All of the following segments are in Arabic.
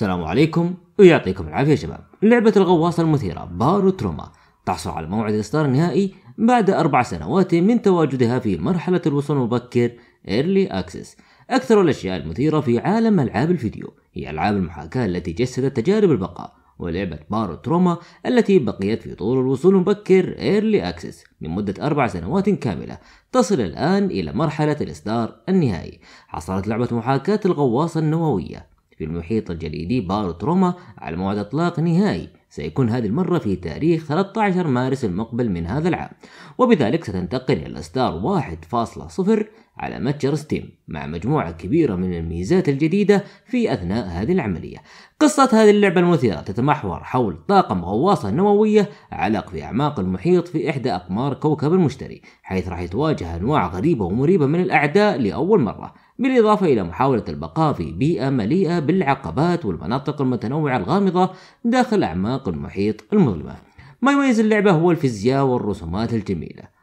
السلام عليكم ويعطيكم العافية يا شباب لعبة الغواصة المثيرة بارو تروما تحصل على موعد إصدار نهائي بعد أربع سنوات من تواجدها في مرحلة الوصول المبكر Early Access أكثر الأشياء المثيرة في عالم ألعاب الفيديو هي ألعاب المحاكاة التي جسدت تجارب البقاء ولعبة بارو تروما التي بقيت في طول الوصول المبكر Early Access لمدة أربع سنوات كاملة تصل الآن إلى مرحلة الإصدار النهائي حصلت لعبة محاكاة الغواصة النووية في المحيط الجليدي بارة روما على موعد إطلاق نهائي سيكون هذه المرة في تاريخ 13 مارس المقبل من هذا العام وبذلك ستنتقل إلى ستار 1.0 على متجر ستيم مع مجموعة كبيرة من الميزات الجديدة في أثناء هذه العملية قصة هذه اللعبة المثيرة تتمحور حول طاقم غواصة نووية علق في أعماق المحيط في إحدى أقمار كوكب المشتري حيث راح يتواجه أنواع غريبة ومريبة من الأعداء لأول مرة بالإضافة إلى محاولة البقاء في بيئة مليئة بالعقبات والمناطق المتنوعة الغامضة داخل أعماق المحيط المظلمة ما يميز اللعبة هو الفيزياء والرسومات الجميلة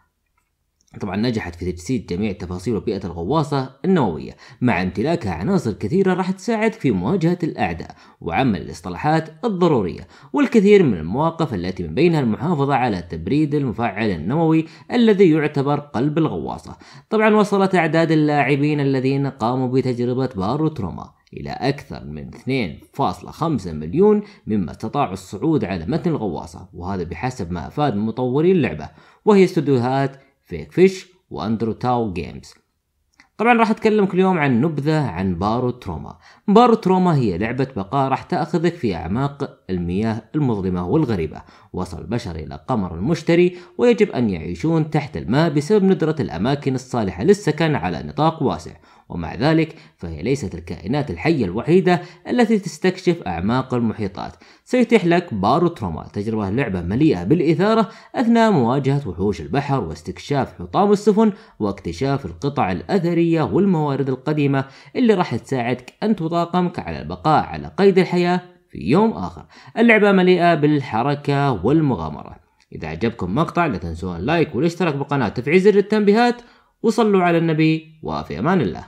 طبعا نجحت في تجسيد جميع تفاصيل بيئة الغواصة النووية مع امتلاكها عناصر كثيرة راح تساعد في مواجهة الأعداء وعمل الاصطلاحات الضرورية والكثير من المواقف التي من بينها المحافظة على تبريد المفاعل النووي الذي يعتبر قلب الغواصة طبعا وصلت أعداد اللاعبين الذين قاموا بتجربة باروتروما إلى أكثر من 2.5 مليون مما استطاعوا الصعود على متن الغواصة وهذا بحسب ما أفاد مطوري اللعبة وهي استديوهات فيك فيش واندرو تاو جيمز طبعا راح اتكلمك اليوم عن نبذة عن بارو تروما بارو تروما هي لعبة بقاء راح تأخذك في أعماق المياه المظلمة والغريبة وصل البشر إلى قمر المشتري ويجب أن يعيشون تحت الماء بسبب ندرة الأماكن الصالحة للسكن على نطاق واسع ومع ذلك فهي ليست الكائنات الحية الوحيدة التي تستكشف أعماق المحيطات سيتيح لك بارو تروما تجربة لعبة مليئة بالإثارة أثناء مواجهة وحوش البحر واستكشاف حطام السفن واكتشاف القطع الأثرية والموارد القديمة اللي راح تساعدك أن تطاقمك على البقاء على قيد الحياة في يوم آخر اللعبة مليئة بالحركة والمغامرة إذا عجبكم مقطع لا تنسون اللايك والاشتراك بالقناة تفعيل زر التنبيهات وصلوا على النبي وفي أمان الله